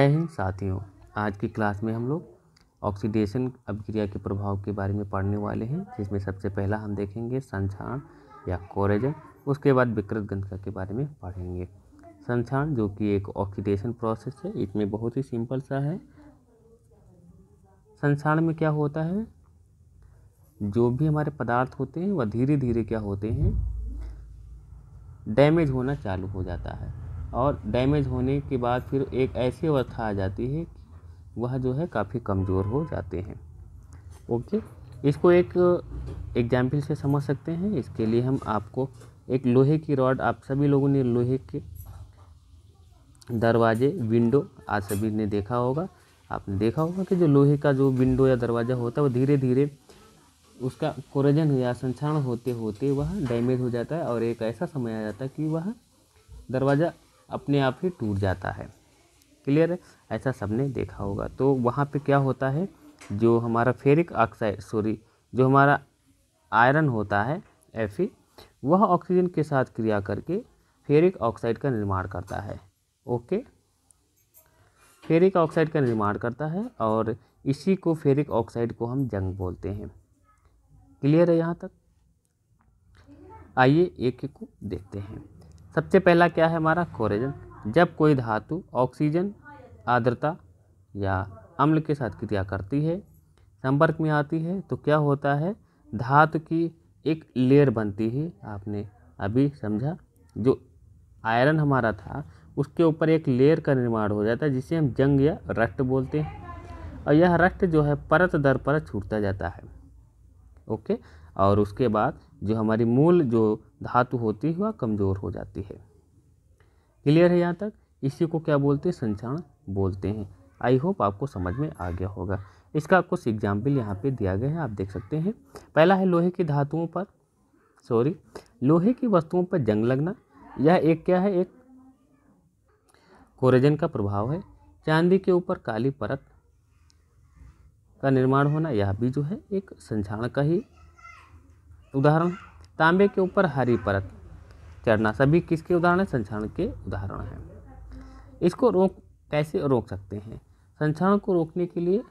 जय हिंद साथियों आज की क्लास में हम लोग ऑक्सीडेशन अभिक्रिया के प्रभाव के बारे में पढ़ने वाले हैं जिसमें सबसे पहला हम देखेंगे संक्षारण या कोरेजन उसके बाद विकृत गंधका के बारे में पढ़ेंगे संक्षारण जो कि एक ऑक्सीडेशन प्रोसेस है इसमें बहुत ही सिंपल सा है संक्षारण में क्या होता है जो भी हमारे पदार्थ होते हैं वह धीरे धीरे क्या होते हैं डैमेज होना चालू हो जाता है और डैमेज होने के बाद फिर एक ऐसी अवस्था आ जाती है वह जो है काफ़ी कमज़ोर हो जाते हैं ओके इसको एक एग्जाम्पल से समझ सकते हैं इसके लिए हम आपको एक लोहे की रॉड आप सभी लोगों ने लोहे के दरवाजे विंडो आज सभी ने देखा होगा आपने देखा होगा कि जो लोहे का जो विंडो या दरवाज़ा होता है वो धीरे धीरे उसका कोरजन या संक्षारण होते होते वह डैमेज हो जाता है और एक ऐसा समय आ जाता है कि वह दरवाज़ा अपने आप ही टूट जाता है क्लियर है ऐसा सबने देखा होगा तो वहाँ पे क्या होता है जो हमारा फेरिक ऑक्साइड सॉरी जो हमारा आयरन होता है एफ वह ऑक्सीजन के साथ क्रिया करके फेरिक ऑक्साइड का निर्माण करता है ओके फेरिक ऑक्साइड का निर्माण करता है और इसी को फेरिक ऑक्साइड को हम जंग बोलते हैं क्लियर है यहाँ तक आइए एक एक को देखते हैं सबसे पहला क्या है हमारा कोरेजन जब कोई धातु ऑक्सीजन आर्द्रता या अम्ल के साथ क्रिया करती है संपर्क में आती है तो क्या होता है धातु की एक लेयर बनती है आपने अभी समझा जो आयरन हमारा था उसके ऊपर एक लेयर का निर्माण हो जाता है जिसे हम जंग या रक्त बोलते हैं और यह रक्त जो है परत दर परत छूटता जाता है ओके और उसके बाद जो हमारी मूल जो धातु होती है वह कमज़ोर हो जाती है क्लियर है यहाँ तक इसी को क्या बोलते हैं संचारण बोलते हैं आई होप आपको समझ में आ गया होगा इसका कुछ एग्जाम्पल यहाँ पे दिया गया है आप देख सकते हैं पहला है लोहे की धातुओं पर सॉरी लोहे की वस्तुओं पर जंग लगना यह एक क्या है एक कोरेजन का प्रभाव है चांदी के ऊपर काली परत का निर्माण होना यह भी जो है एक संचारण का ही उदाहरण तांबे के ऊपर हरी परत चढ़ना सभी किसके उदाहरण है संचरण के उदाहरण हैं इसको रोक कैसे रोक सकते हैं संचरण को रोकने के लिए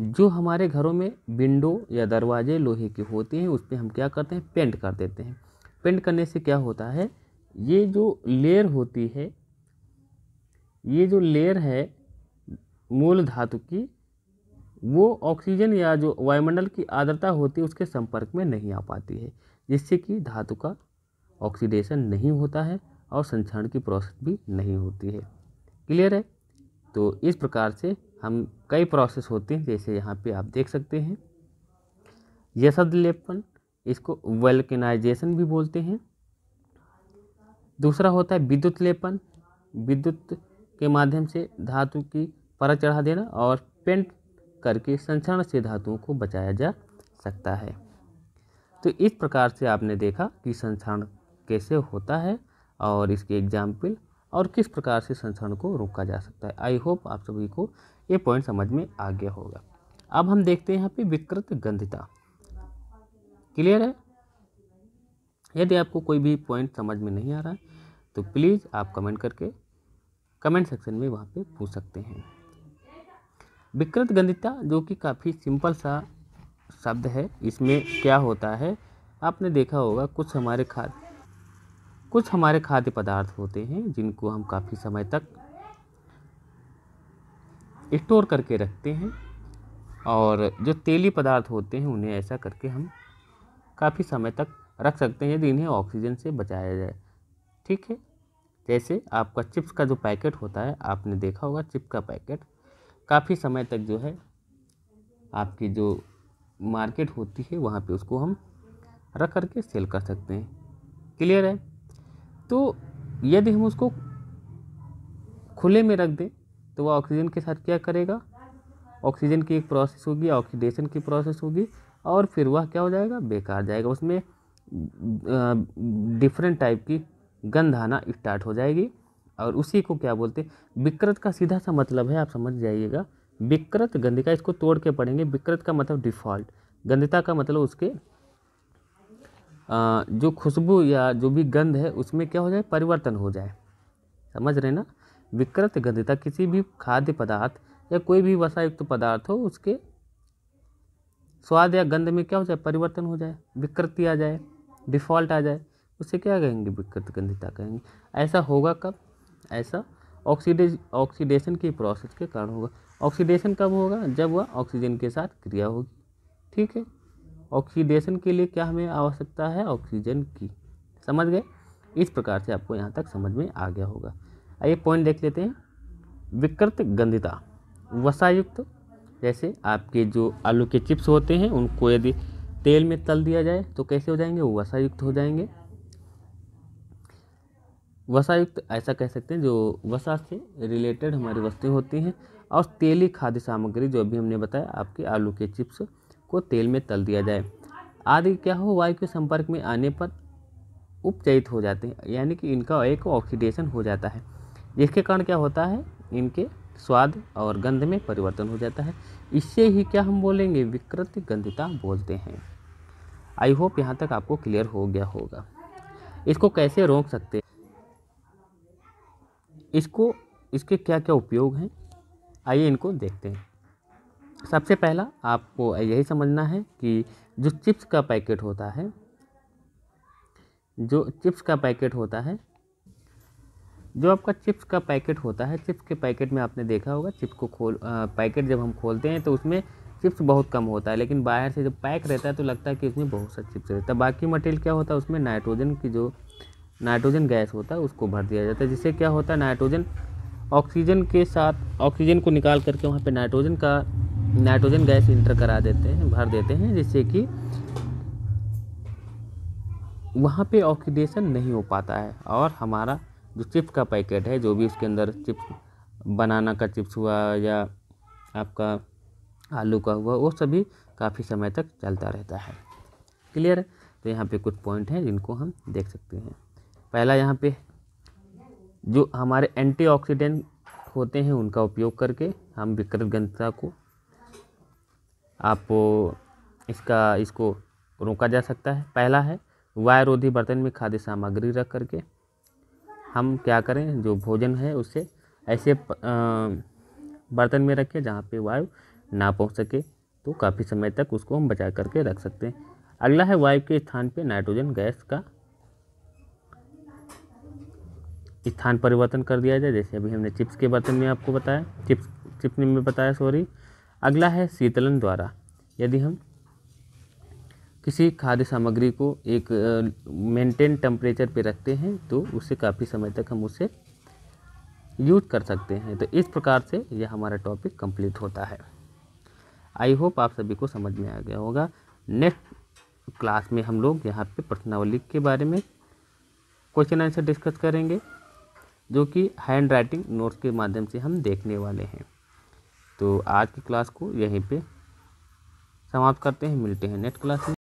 जो हमारे घरों में विंडो या दरवाजे लोहे के होते हैं उस पर हम क्या करते हैं पेंट कर देते हैं पेंट करने से क्या होता है ये जो लेयर होती है ये जो लेयर है मूल धातु की वो ऑक्सीजन या जो वायुमंडल की आर्द्रता होती है उसके संपर्क में नहीं आ पाती है जिससे कि धातु का ऑक्सीडेशन नहीं होता है और संक्षारण की प्रोसेस भी नहीं होती है क्लियर है तो इस प्रकार से हम कई प्रोसेस होते हैं जैसे यहाँ पे आप देख सकते हैं लेपन इसको वेल्कनाइजेशन भी बोलते हैं दूसरा होता है विद्युत लेपन विद्युत के माध्यम से धातु की परत चढ़ा देना और पेंट करके संचरण से धातुओं को बचाया जा सकता है तो इस प्रकार से आपने देखा कि संचरण कैसे होता है और इसके एग्जाम्पल और किस प्रकार से संचरण को रोका जा सकता है आई होप आप सभी को ये पॉइंट समझ में आ गया होगा अब हम देखते हैं यहाँ पे विकृत गंधता क्लियर है यदि आपको कोई भी पॉइंट समझ में नहीं आ रहा है तो प्लीज़ आप कमेंट करके कमेंट सेक्शन में वहाँ पे पूछ सकते हैं विकृत गंधिता जो कि काफ़ी सिंपल सा शब्द है इसमें क्या होता है आपने देखा होगा कुछ हमारे खाद्य कुछ हमारे खाद्य पदार्थ होते हैं जिनको हम काफ़ी समय तक स्टोर करके रखते हैं और जो तेली पदार्थ होते हैं उन्हें ऐसा करके हम काफ़ी समय तक रख सकते हैं यदि इन्हें ऑक्सीजन से बचाया जाए ठीक है जैसे आपका चिप्स का जो पैकेट होता है आपने देखा होगा चिप्स का पैकेट काफ़ी समय तक जो है आपकी जो मार्केट होती है वहाँ पे उसको हम रख कर के सेल कर सकते हैं क्लियर है तो यदि हम उसको खुले में रख दें तो वह ऑक्सीजन के साथ क्या करेगा ऑक्सीजन की एक प्रोसेस होगी ऑक्सीडेशन की प्रोसेस होगी और फिर वह क्या हो जाएगा बेकार जाएगा उसमें डिफरेंट टाइप की गंध आना स्टार्ट हो जाएगी और उसी को क्या बोलते हैं विकृत का सीधा सा मतलब है आप समझ जाइएगा विकृत गंधिका इसको तोड़ के पढ़ेंगे विकृत का मतलब डिफ़ॉल्ट गंधता का मतलब उसके आ, जो खुशबू या जो भी गंध है उसमें क्या हो जाए परिवर्तन हो जाए समझ रहे ना विकृत गंधिता किसी भी खाद्य पदार्थ या कोई भी वसायुक्त तो पदार्थ हो उसके स्वाद या गंध में क्या हो जाए परिवर्तन हो जाए विकृति आ जाए डिफ़ॉल्ट आ जाए उसे क्या कहेंगे विकृत गंधिता कहेंगे ऐसा होगा कब ऐसा ऑक्सीडेज ऑक्सीडेशन की प्रोसेस के कारण होगा ऑक्सीडेशन कब होगा जब वह ऑक्सीजन के साथ क्रिया होगी ठीक है ऑक्सीडेशन के लिए क्या हमें आवश्यकता है ऑक्सीजन की समझ गए इस प्रकार से आपको यहाँ तक समझ में आ गया होगा आइए पॉइंट देख लेते हैं विकृत गंधिता वसायुक्त जैसे आपके जो आलू के चिप्स होते हैं उनको यदि तेल में तल दिया जाए तो कैसे हो जाएंगे वसायुक्त हो जाएंगे वसायुक्त ऐसा कह सकते हैं जो वसा से रिलेटेड हमारी वस्तुएं होती हैं और तेली खाद्य सामग्री जो अभी हमने बताया आपके आलू के चिप्स को तेल में तल दिया जाए आदि क्या हो वायु के संपर्क में आने पर उपचयित हो जाते हैं यानी कि इनका एक ऑक्सीडेशन हो जाता है जिसके कारण क्या होता है इनके स्वाद और गंध में परिवर्तन हो जाता है इससे ही क्या हम बोलेंगे विकृत गंधिता बोलते हैं आई होप यहाँ तक आपको क्लियर हो गया होगा इसको कैसे रोक सकते इसको इसके क्या क्या उपयोग हैं आइए इनको देखते हैं सबसे पहला आपको यही समझना है कि जो चिप्स का पैकेट होता है जो चिप्स का पैकेट होता है जो आपका चिप्स का पैकेट होता है चिप्स के पैकेट में आपने देखा होगा चिप्स को खोल आ, पैकेट जब हम खोलते हैं तो उसमें चिप्स बहुत कम होता है लेकिन बाहर से जब पैक रहता है तो लगता है कि उसमें बहुत सा चिप्स रहता है बाकी मटेरियल क्या होता है उसमें नाइट्रोजन की जो नाइट्रोजन गैस होता है उसको भर दिया जाता है जिससे क्या होता है नाइट्रोजन ऑक्सीजन के साथ ऑक्सीजन को निकाल करके वहाँ पे नाइट्रोजन का नाइट्रोजन गैस इंटर करा देते हैं भर देते हैं जिससे कि वहाँ पे ऑक्सीडेशन नहीं हो पाता है और हमारा जो चिप्स का पैकेट है जो भी उसके अंदर चिप्स बनाना का चिप्स हुआ या आपका आलू का हुआ वो सभी काफ़ी समय तक चलता रहता है क्लियर है तो यहाँ पे कुछ पॉइंट हैं जिनको हम देख सकते हैं पहला यहाँ पे जो हमारे एंटीऑक्सीडेंट होते हैं उनका उपयोग करके हम विकृत गंधता को आप इसका इसको रोका जा सकता है पहला है वायरोधी बर्तन में खाद्य सामग्री रख करके हम क्या करें जो भोजन है उसे ऐसे बर्तन में रखें जहाँ पे वायु ना पहुँच सके तो काफ़ी समय तक उसको हम बचा करके रख सकते हैं अगला है वायु के स्थान पे नाइट्रोजन गैस का स्थान परिवर्तन कर दिया जाए जैसे अभी हमने चिप्स के बर्तन में आपको बताया चिप्स चिप्स में बताया सॉरी अगला है शीतलन द्वारा यदि हम किसी खाद्य सामग्री को एक मेंटेन टेम्परेचर पे रखते हैं तो उसे काफ़ी समय तक हम उसे यूज कर सकते हैं तो इस प्रकार से यह हमारा टॉपिक कंप्लीट होता है आई होप आप सभी को समझ में आ गया होगा नेक्स्ट क्लास में हम लोग यहाँ पे प्रश्नावली के बारे में क्वेश्चन आंसर डिस्कस करेंगे जो कि हैंड राइटिंग नोट्स के माध्यम से हम देखने वाले हैं तो आज की क्लास को यहीं पे समाप्त करते हैं मिलते हैं नेक्स्ट क्लास में